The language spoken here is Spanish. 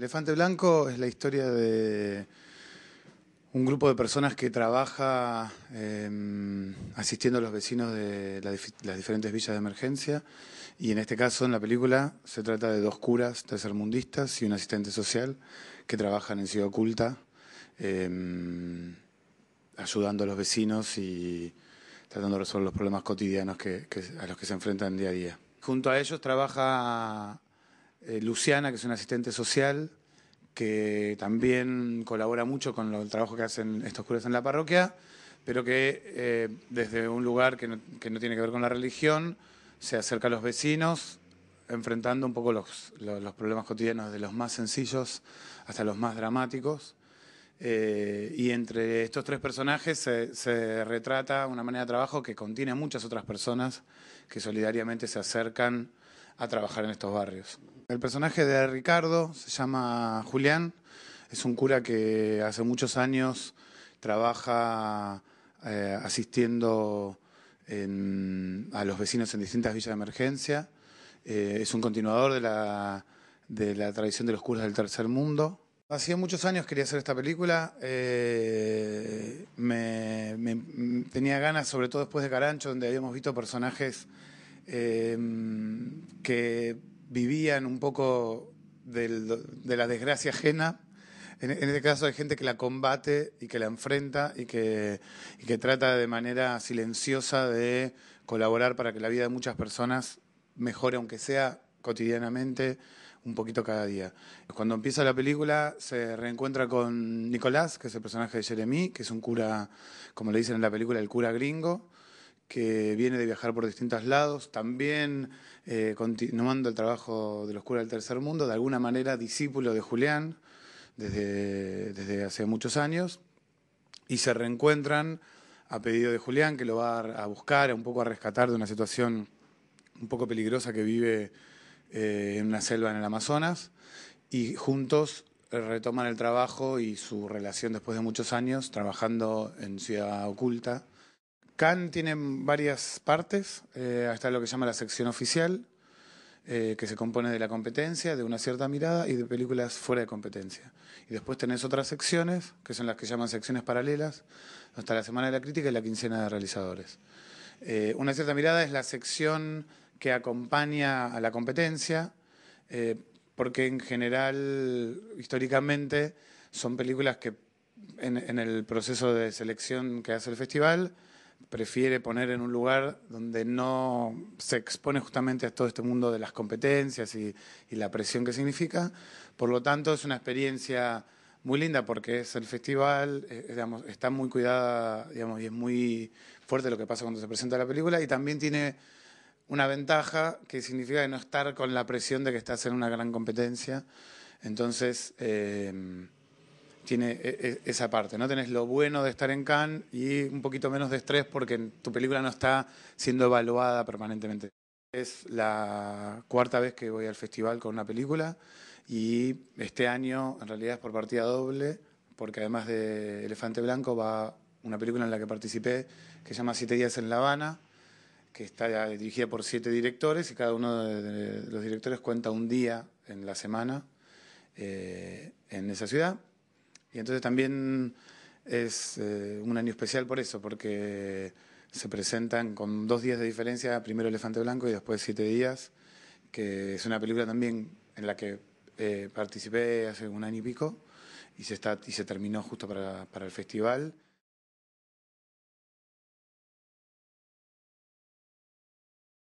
Elefante Blanco es la historia de un grupo de personas que trabaja em, asistiendo a los vecinos de las diferentes villas de emergencia y en este caso en la película se trata de dos curas tercermundistas y un asistente social que trabajan en Ciudad Oculta em, ayudando a los vecinos y tratando de resolver los problemas cotidianos a los que se enfrentan día a día. Junto a ellos trabaja eh, Luciana, que es una asistente social, que también colabora mucho con el trabajo que hacen estos curas en la parroquia, pero que eh, desde un lugar que no, tiene que ver con la religión, se acerca a los vecinos, enfrentando un poco los, problemas cotidianos de los más sencillos hasta los más dramáticos. Eh, y entre estos tres personajes se, se, retrata una manera de trabajo que contiene a muchas otras personas que solidariamente se acercan a trabajar en estos barrios. El personaje de Ricardo se llama Julián, es un cura que hace muchos años trabaja eh, asistiendo a los vecinos en distintas villas de emergencia, eh, es un continuador de la, tradición de los curas del tercer mundo. Hacía muchos años quería hacer esta película. Eh, me, tenía ganas, sobre todo después de Carancho, donde habíamos visto personajes que vivían un poco de la desgracia ajena. En, este caso hay gente que la combate y que la enfrenta y que, y que trata de manera silenciosa de colaborar para que la vida de muchas personas mejore, aunque sea cotidianamente, un poquito cada día. Cuando empieza la película se reencuentra con Nicolás, que es el personaje de Jeremy, que es un cura, como le dicen en la película, el cura gringo, que viene de viajar por distintos lados, también eh, continuando el trabajo de los curas del tercer mundo, de alguna manera discípulo de Julián desde, hace muchos años, y se reencuentran a pedido de Julián, que lo va a buscar, un poco a rescatar de una situación un poco peligrosa que vive eh, en una selva en el Amazonas, y juntos eh, retoman el trabajo y su relación después de muchos años trabajando en Ciudad Oculta Cannes tiene varias partes. hasta eh, lo que se llama la sección oficial, eh, que se compone de la competencia, de una cierta mirada y de películas fuera de competencia. Y después tenés otras secciones, que son las que llaman secciones paralelas, hasta la Semana de la Crítica y la quincena de realizadores. Eh, una cierta mirada es la sección que acompaña a la competencia, porque en general, históricamente, son películas que en el proceso de selección que hace el festival, prefiere poner en un lugar donde no se expone justamente a todo este mundo de las competencias y, la presión que significa. Por lo tanto, es una experiencia muy linda porque es el festival, eh, eh, está muy cuidada digamos, y es muy fuerte lo que pasa cuando se presenta la película y también tiene una ventaja que significa no estar con la presión de que estás en una gran competencia. Entonces, eh, tiene e-, e-, esa parte, ¿no? Tenés lo bueno de estar en Cannes y un poquito menos de estrés porque tu película no está siendo evaluada permanentemente. Es la cuarta vez que voy al festival con una película y este año en realidad es por partida doble porque además de Elefante Blanco va una película en la que participé que se llama Siete días en La Habana, que está dirigida por siete directores y cada uno de los directores cuenta un día en la semana eh, en esa ciudad. Y entonces también es eh, un año especial por eso, porque se presentan con dos días de diferencia, primero Elefante Blanco y después Siete Días, que es una película también en la que eh, participé hace un año y pico y se, terminó justo para el festival.